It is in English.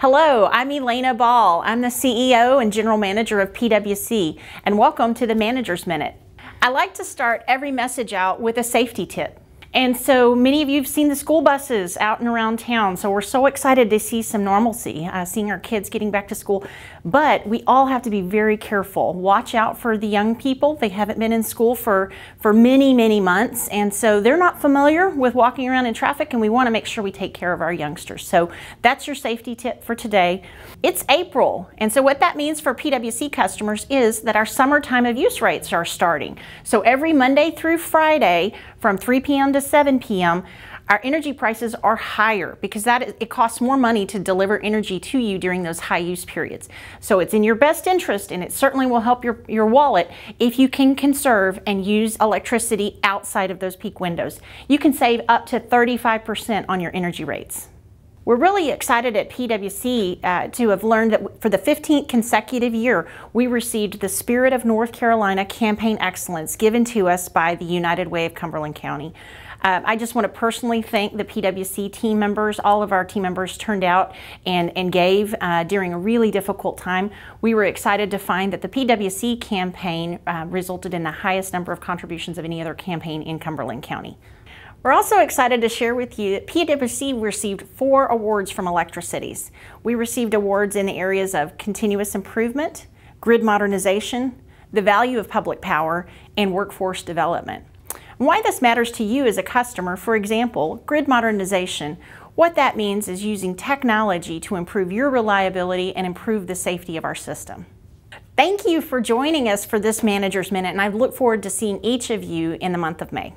Hello, I'm Elena Ball. I'm the CEO and General Manager of PwC, and welcome to the Manager's Minute. I like to start every message out with a safety tip. And so many of you have seen the school buses out and around town. So we're so excited to see some normalcy, uh, seeing our kids getting back to school. But we all have to be very careful. Watch out for the young people. They haven't been in school for, for many, many months. And so they're not familiar with walking around in traffic and we wanna make sure we take care of our youngsters. So that's your safety tip for today. It's April. And so what that means for PWC customers is that our summer time of use rates are starting. So every Monday through Friday, from 3 p.m. to 7 p.m., our energy prices are higher because that is, it costs more money to deliver energy to you during those high use periods. So it's in your best interest and it certainly will help your, your wallet if you can conserve and use electricity outside of those peak windows. You can save up to 35% on your energy rates. We're really excited at PwC uh, to have learned that for the 15th consecutive year, we received the Spirit of North Carolina Campaign Excellence given to us by the United Way of Cumberland County. Uh, I just want to personally thank the PWC team members. All of our team members turned out and, and gave uh, during a really difficult time. We were excited to find that the PWC campaign uh, resulted in the highest number of contributions of any other campaign in Cumberland County. We're also excited to share with you that PWC received four awards from Electricities. We received awards in the areas of continuous improvement, grid modernization, the value of public power, and workforce development. Why this matters to you as a customer, for example, grid modernization. What that means is using technology to improve your reliability and improve the safety of our system. Thank you for joining us for this Manager's Minute, and I look forward to seeing each of you in the month of May.